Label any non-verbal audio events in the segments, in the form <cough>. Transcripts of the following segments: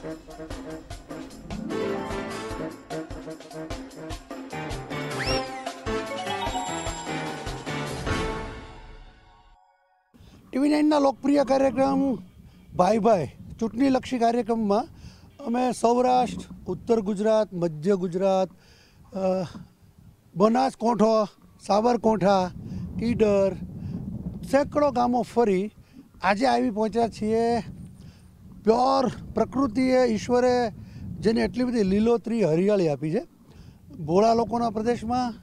TV નાઇનના લોકપ્રિય કાર્યક્રમ ભાઈ ભાઈ ચૂંટણીલક્ષી કાર્યક્રમમાં અમે સૌરાષ્ટ્ર ઉત્તર ગુજરાત મધ્ય ગુજરાત બનાસકાંઠો સાબરકાંઠા ઈડર સેંકડો ગામો ફરી આજે આવી પહોંચ્યા છીએ પ્યોર પ્રકૃતિએ ઈશ્વરે જેને એટલી બધી લીલોતરી હરિયાળી આપી છે ભોળા લોકોના પ્રદેશમાં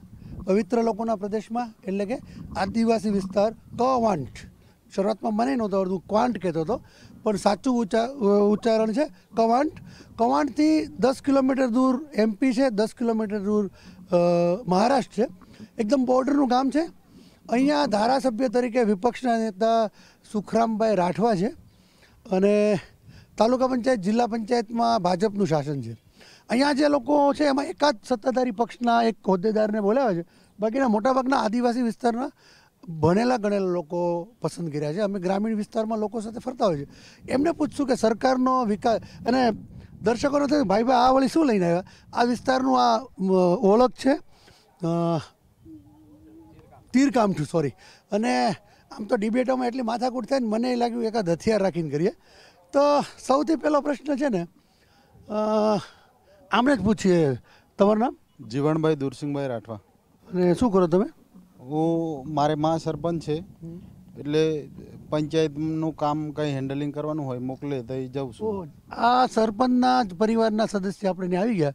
પવિત્ર લોકોના પ્રદેશમાં એટલે કે આદિવાસી વિસ્તાર કવાંટ શરૂઆતમાં મને નહોતો આવડતું ક્વાંટ કહેતો હતો પણ સાચું ઉચ્ચા ઉચ્ચારણ છે કવાંટ કવાંટથી દસ કિલોમીટર દૂર એમપી છે દસ કિલોમીટર દૂર મહારાષ્ટ્ર છે એકદમ બોર્ડરનું ગામ છે અહીંયા ધારાસભ્ય તરીકે વિપક્ષના નેતા સુખરામભાઈ રાઠવા છે અને તાલુકા પંચાયત જિલ્લા પંચાયતમાં ભાજપનું શાસન છે અહીંયા જે લોકો છે એમાં એકાદ સત્તાધારી પક્ષના એક હોદ્દેદારને બોલાવે છે બાકીના મોટાભાગના આદિવાસી વિસ્તારના ભણેલા ગણેલા લોકો પસંદ કર્યા છે અમે ગ્રામીણ વિસ્તારમાં લોકો સાથે ફરતા હોય છે એમને પૂછશું કે સરકારનો વિકાસ અને દર્શકોને થયું ભાઈ ભાઈ આ વળી શું લઈને આવ્યા આ વિસ્તારનું આ ઓળખ છે તીરકામ છું સોરી અને આમ તો ડિબેટોમાં એટલી માથાકૂટ થાય ને મને એ લાગ્યું એકાદ હથિયાર રાખીને કરીએ તો સૌથી પહેલો પ્રશ્ન છે ને આમણે જ પૂછીએ તમારું નામ જીવણભાઈ દુરસિંહભાઈ રાઠવા અને શું કરો તમે હું મારે મા સરપંચ છે એટલે પંચાયતનું કામ કંઈ હેન્ડલિંગ કરવાનું હોય મોકલે તો એ જાઉં છું આ સરપંચના જ પરિવારના સદસ્ય આપણે આવી ગયા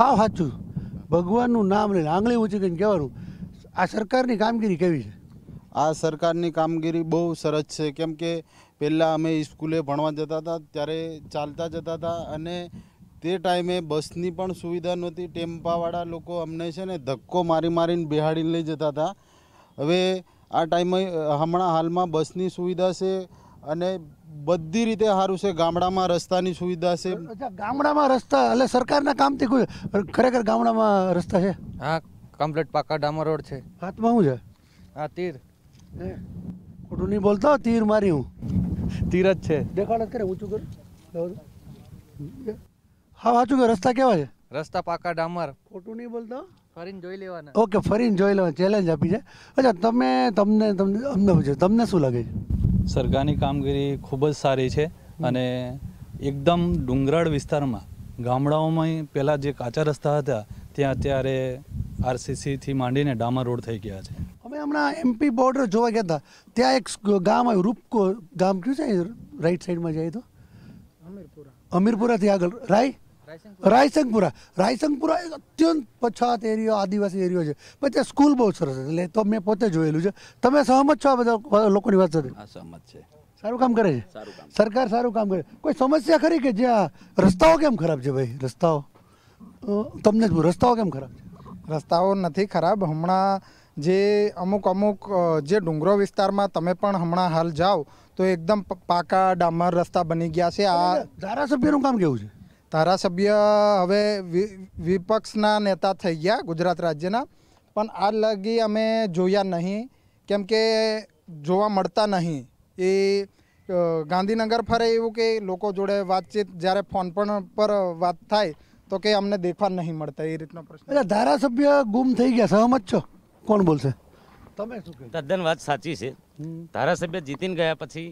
હાવ સાચું ભગવાનનું નામ લઈને આંગળી ઊંચી કરીને કહેવાનું આ સરકારની કામગીરી કેવી છે આ સરકારની કામગીરી બહુ સરસ છે કેમ કે પહેલાં અમે સ્કૂલે ભણવા જતા હતા ત્યારે ચાલતા જતા હતા અને તે ટાઈમે બસની પણ સુવિધા નહોતી ટેમ્પાવાળા લોકો અમને છે ને ધક્કો મારી મારીને બિહાડીને લઈ જતા હતા હવે આ ટાઈમે હમણાં હાલમાં બસની સુવિધા છે અને બધી રીતે સારું છે ગામડામાં રસ્તાની સુવિધા છે ગામડામાં રસ્તા એટલે સરકારના કામથી ખરેખર ગામડામાં રસ્તા છે હા કમ્પ્લીટ પાકા ડામર રોડ છે હાથમાં શું છે હા તીર ખોટું નહીં બોલતો તીર મારી હું તીર જ છે દેખાડ કરે ઊંચું કર હા વાંચું કે રસ્તા કેવા છે રસ્તા પાકા ડામર ખોટું નહીં બોલતો ફરીને જોઈ લેવાના ઓકે ફરીને જોઈ લેવાના ચેલેન્જ આપી છે અચ્છા તમે તમને તમને અમને પૂછો તમને શું લાગે છે સરકારની કામગીરી ખૂબ જ સારી છે અને એકદમ ડુંગરાળ વિસ્તારમાં ગામડાઓમાં પહેલાં જે કાચા રસ્તા હતા ત્યાં અત્યારે આરસીસીથી માંડીને ડામર રોડ થઈ ગયા છે અમે હમણાં એમપી બોર્ડર જોવા ગયા હતા ત્યાં એક ગામ આવ્યું રૂપકો ગામ કયું છે રાઈટ સાઈડમાં જાય તો અમીરપુરાથી આગળ રાય રાયસંગપુરા રાયસંગપુરા એક અત્યંત પછાત એરિયો આદિવાસી એરિયો છે પણ ત્યાં સ્કૂલ બહુ સરસ છે એટલે તો મેં પોતે જોયેલું છે તમે સહમત છો આ બધા લોકોની વાત સાથે સહમત છે સારું કામ કરે છે સરકાર સારું કામ કરે કોઈ સમસ્યા ખરી કે જ્યાં રસ્તાઓ કેમ ખરાબ છે ભાઈ રસ્તાઓ તમને રસ્તાઓ કેમ ખરાબ છે રસ્તાઓ નથી ખરાબ હમણાં જે અમુક અમુક જે ડુંગરો વિસ્તારમાં તમે પણ હમણાં હાલ જાઓ તો એકદમ પાકા ડામર રસ્તા બની ગયા છે આ ધારાસભ્યનું કામ કેવું છે ધારાસભ્ય હવે વિપક્ષના નેતા થઈ ગયા ગુજરાત રાજ્યના પણ આ લગી અમે જોયા નહીં કેમ કે જોવા મળતા નહીં એ ગાંધીનગર ફરે એવું કે લોકો જોડે વાતચીત જ્યારે ફોન પણ પર વાત થાય તો કે અમને દેખવા નહીં મળતા એ રીતનો પ્રશ્ન ધારાસભ્ય ગુમ થઈ ગયા સહમત છો કોણ બોલશે તમે તદ્દન વાત સાચી છે ધારાસભ્ય જીતીને ગયા પછી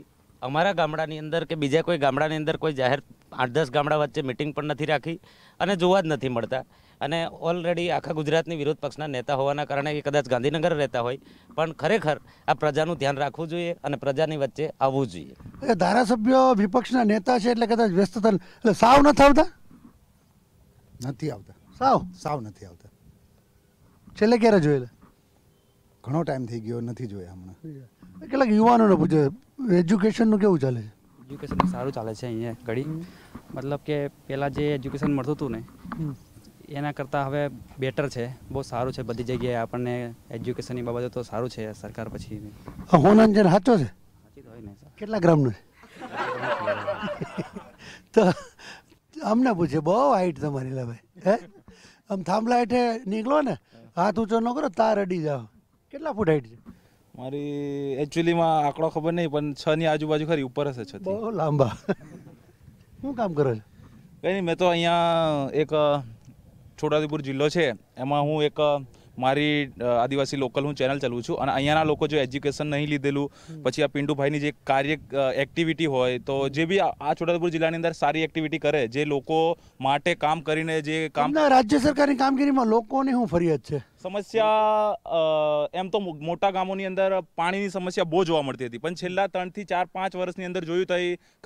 અમારા ગામડાની અંદર કે બીજા કોઈ ગામડાની અંદર કોઈ જાહેર આઠ દસ ગામડા વચ્ચે મિટિંગ પણ નથી રાખી અને જોવા જ નથી મળતા અને ઓલરેડી આખા ગુજરાતની વિરોધ પક્ષના નેતા હોવાના કારણે એ કદાચ ગાંધીનગર રહેતા હોય પણ ખરેખર આ પ્રજાનું ધ્યાન રાખવું જોઈએ અને પ્રજાની વચ્ચે આવવું જોઈએ ધારાસભ્યો વિપક્ષના નેતા છે એટલે કદાચ વ્યસ્તતા એટલે સાવ નથી આવતા નથી આવતા સાવ સાવ નથી આવતા છેલ્લે ક્યારે જોયેલા ઘણો ટાઈમ થઈ ગયો નથી જોયા હમણાં કેટલાક યુવાનોને પૂછે એજ્યુકેશનનું કેવું ચાલે છે એજ્યુકેશન સારું ચાલે છે અહીંયા ઘડી મતલબ કે પહેલાં જે એજ્યુકેશન મળતું હતું ને એના કરતાં હવે બેટર છે બહુ સારું છે બધી જગ્યાએ આપણને એજ્યુકેશનની બાબતે તો સારું છે સરકાર પછી હોનાંજન સાચો છે કેટલા ગ્રામનું છે <laughs> તો અમને પૂછે બહુ હાઈટ તમારી લાભાઈ હે આમ થાંભલા હેઠે નીકળો ને હાથ ઊંચો ન કરો તાર અડી જાઓ કેટલા ફૂટ હાઈટ છે મારી એકચ્યુઅલીમાં આંકડો ખબર નહીં પણ છ ની આજુબાજુ ખરી ઉપર હશે છ બહુ લાંબા શું કામ કરો છો કંઈ નહીં મેં તો અહીંયા એક છોટાઉદેપુર જિલ્લો છે એમાં હું એક મારી આદિવાસી લોકલ હું ચેનલ ચલાવું છું અને અહીંયાના લોકો જો એજ્યુકેશન નહીં લીધેલું પછી આ પિંડુભાઈની જે કાર્ય એક્ટિવિટી હોય તો જે બી આ છોટાઉદેપુર જિલ્લાની અંદર સારી એક્ટિવિટી કરે જે લોકો માટે કામ કરીને જે કામ રાજ્ય સરકારની કામગીરીમાં લોકોની શું ફરિયાદ છે સમસ્યા એમ તો મોટા ગામોની અંદર પાણીની સમસ્યા બહુ જોવા મળતી હતી પણ છેલ્લા ત્રણથી ચાર પાંચ વર્ષની અંદર જોયું તો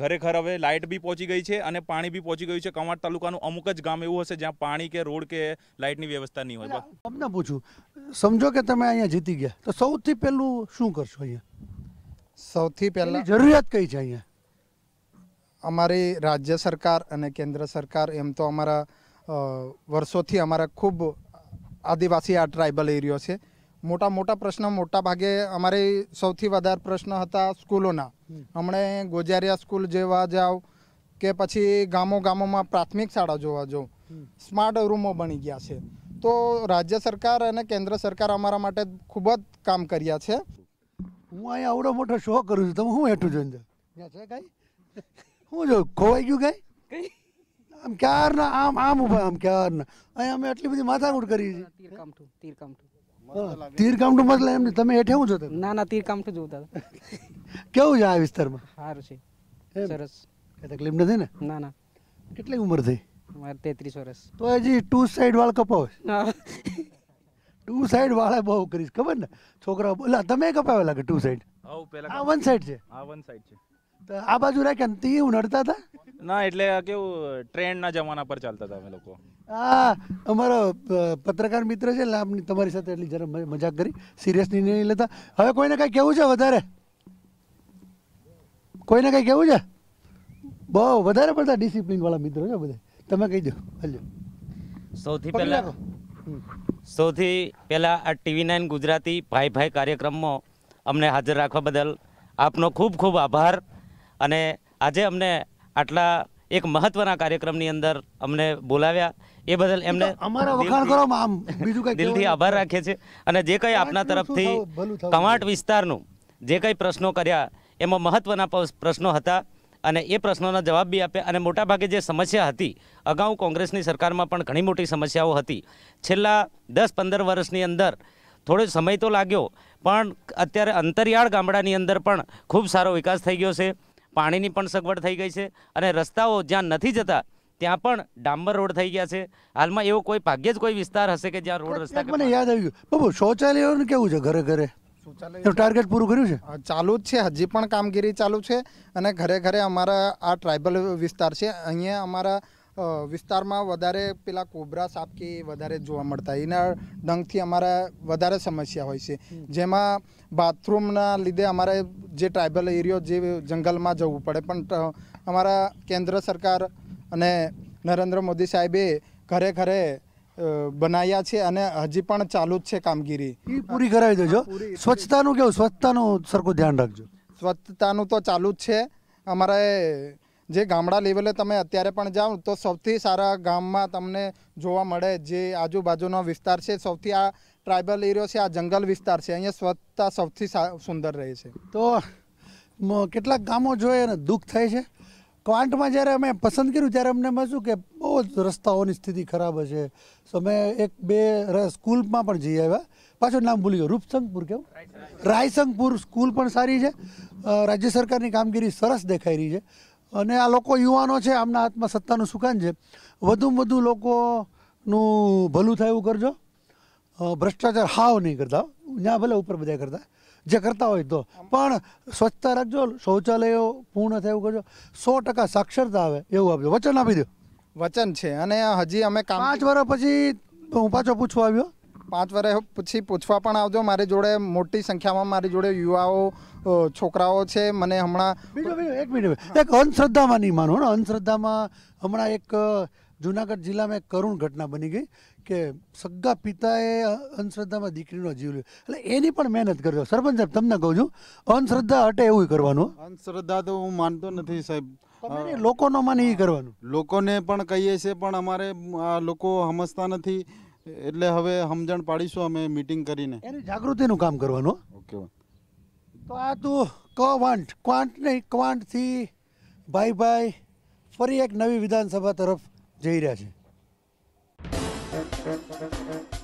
ઘરે ઘર હવે લાઇટ બી પહોંચી ગઈ છે અને પાણી બી પહોંચી ગયું છે કવાંટ તાલુકાનું અમુક જ ગામ એવું હશે જ્યાં પાણી કે રોડ કે લાઇટની વ્યવસ્થા નહીં હોય તમને પૂછું સમજો કે તમે અહીંયા જીતી ગયા તો સૌથી પહેલું શું કરશો અહીંયા સૌથી પહેલાં જરૂરિયાત કઈ છે અહીંયા અમારી રાજ્ય સરકાર અને કેન્દ્ર સરકાર એમ તો અમારા વર્ષોથી અમારા ખૂબ આદિવાસી આ ટ્રાઇબલ એરિયો છે મોટા મોટા પ્રશ્ન મોટા ભાગે અમારે સૌથી વધારે પ્રશ્ન હતા સ્કૂલોના હમણે ગોજારિયા સ્કૂલ જેવા જાવ કે પછી ગામો ગામોમાં પ્રાથમિક શાળા જોવા જો સ્માર્ટ રૂમો બની ગયા છે તો રાજ્ય સરકાર અને કેન્દ્ર સરકાર અમારા માટે ખૂબ જ કામ કર્યા છે હું અહીં આવડો મોટો શો કરું છું તમે શું હેઠું જોઈને ત્યાં છે કાંઈ હું જો ખોવાઈ ગયું કાંઈ આમ ક્યારના આમ આમ ઉભા આમ ક્યારના અહીં અમે એટલી બધી માથાકૂટ કરી છે તીર કામઠું તીર કામઠું તીર કામઠું મતલબ એમ નહીં તમે હેઠે હું જોતા ના ના તીર કામઠું જોતા કેવું છે આ વિસ્તારમાં સારું છે સરસ કઈ તકલીફ નથી ને ના ના કેટલી ઉંમર થઈ મારે તેત્રીસ વર્ષ તો હજી ટુ સાઈડ વાળ કપાવો ટુ સાઈડ વાળા બહુ કરીશ ખબર ને છોકરા બોલા તમે કપાવેલા કે ટુ સાઈડ આ વન સાઈડ છે આ વન સાઈડ છે તો આ બાજુ રાખ્યા ને તે ઉનડતા હતા ના એટલે કેવું ટ્રેન્ડના જમાના પર ચાલતા હતા અમે લોકો આ અમારો પત્રકાર મિત્ર છે એટલે આપની તમારી સાથે એટલી જરા મજાક કરી સિરિયસલી નહીં લેતા હવે કોઈને કાંઈ કેવું છે વધારે કોઈને કાંઈ કેવું છે બહુ વધારે પડતા ડિસિપ્લિનવાળા મિત્રો છે બધા તમે કહી દો હલો સૌથી પહેલાં સૌથી પહેલાં આ ટીવી નાઇન ગુજરાતી ભાઈ ભાઈ કાર્યક્રમમાં અમને હાજર રાખવા બદલ આપનો ખૂબ ખૂબ આભાર અને આજે અમને આટલા એક મહત્વના કાર્યક્રમની અંદર અમને બોલાવ્યા એ બદલ એમને અમારા દિલથી આભાર રાખે છે અને જે કંઈ આપના તરફથી કવાંટ વિસ્તારનું જે કંઈ પ્રશ્નો કર્યા એમાં મહત્વના પ્રશ્નો હતા અને એ પ્રશ્નોના જવાબ બી આપ્યા અને મોટાભાગે જે સમસ્યા હતી અગાઉ કોંગ્રેસની સરકારમાં પણ ઘણી મોટી સમસ્યાઓ હતી છેલ્લા દસ પંદર વર્ષની અંદર થોડો સમય તો લાગ્યો પણ અત્યારે અંતરિયાળ ગામડાની અંદર પણ ખૂબ સારો વિકાસ થઈ ગયો છે પાણીની પણ સગવડ થઈ ગઈ છે અને રસ્તાઓ જ્યાં નથી જતા ત્યાં પણ ડામર રોડ થઈ ગયા છે હાલમાં એવો કોઈ ભાગ્યે જ કોઈ વિસ્તાર હશે કે જ્યાં રોડ રસ્તા મને યાદ આવ્યું ગયું બાબુ શૌચાલયોનું કેવું છે ઘરે ઘરે ટાર્ગેટ પૂરું કર્યું છે ચાલુ જ છે હજી પણ કામગીરી ચાલુ છે અને ઘરે ઘરે અમારા આ ટ્રાઇબલ વિસ્તાર છે અહીંયા અમારા વિસ્તારમાં વધારે પેલા કોબરા સાપ કે વધારે જોવા મળતા એના ડંગથી અમારે વધારે સમસ્યા હોય છે જેમાં બાથરૂમના લીધે અમારે જે ટ્રાઇબલ એરિયો જે જંગલમાં જવું પડે પણ અમારા કેન્દ્ર સરકાર અને નરેન્દ્ર મોદી સાહેબે ઘરે ઘરે બનાવ્યા છે અને હજી પણ ચાલુ જ છે કામગીરી પૂરી કરાવી દેજો સ્વચ્છતાનું કેવું સ્વચ્છતાનું સરખું ધ્યાન રાખજો સ્વચ્છતાનું તો ચાલુ જ છે અમારે જે ગામડા લેવલે તમે અત્યારે પણ જાઓ તો સૌથી સારા ગામમાં તમને જોવા મળે જે આજુબાજુનો વિસ્તાર છે સૌથી આ ટ્રાઇબલ એરિયો છે આ જંગલ વિસ્તાર છે અહીંયા સ્વચ્છતા સૌથી સુંદર રહે છે તો કેટલાક ગામો જોઈએ અને દુઃખ થાય છે ક્વાંટમાં જ્યારે અમે પસંદ કર્યું ત્યારે અમને મજું કે બહુ જ રસ્તાઓની સ્થિતિ ખરાબ હશે તો અમે એક બે સ્કૂલમાં પણ જઈ આવ્યા પાછું નામ ભૂલી ગયો રૂપસંગપુર કેવું રાયસંગપુર સ્કૂલ પણ સારી છે રાજ્ય સરકારની કામગીરી સરસ દેખાઈ રહી છે અને આ લોકો યુવાનો છે આમના હાથમાં સત્તાનું સુકાન છે વધુમાં વધુ લોકોનું ભલું થાય એવું કરજો ભ્રષ્ટાચાર હાવ નહીં કરતા ત્યાં ભલે ઉપર બધા કરતા જે કરતા હોય તો પણ સ્વચ્છતા રાખજો શૌચાલયો પૂર્ણ થાય એવું કરજો સો ટકા સાક્ષરતા આવે એવું આપજો વચન આપી દો વચન છે અને હજી અમે પાંચ વર્ષ પછી હું પાછો પૂછવા આવ્યો પાંચ વર્ષ પછી પૂછવા પણ આવજો મારી જોડે મોટી સંખ્યામાં મારી જોડે યુવાઓ છોકરાઓ છે મને હમણાં બીજો બીજો એક મિનિટ એક અંધશ્રદ્ધામાં નહીં માનો ને અંધશ્રદ્ધામાં હમણાં એક જુનાગઢ જિલ્લામાં એક કરુણ ઘટના બની ગઈ કે સગા પિતાએ અંધશ્રદ્ધામાં દીકરીનો જીવ લ્યો એટલે એની પણ મહેનત કરજો સરપંચ સાહેબ તમને કહું છું અંધશ્રદ્ધા હટે એવું કરવાનું અંધશ્રદ્ધા તો હું માનતો નથી સાહેબ લોકોનો મને એ કરવાનું લોકોને પણ કહીએ છીએ પણ અમારે આ લોકો સમજતા નથી એટલે હવે સમજણ પાડીશું અમે મીટિંગ કરીને એની જાગૃતિનું કામ કરવાનું ઓકે તો આ તો ક્વાન્ટ ક્વાંટ નહીં ક્વાન્ટથી ભાઈ ભાઈ ફરી એક નવી વિધાનસભા તરફ જઈ રહ્યા છે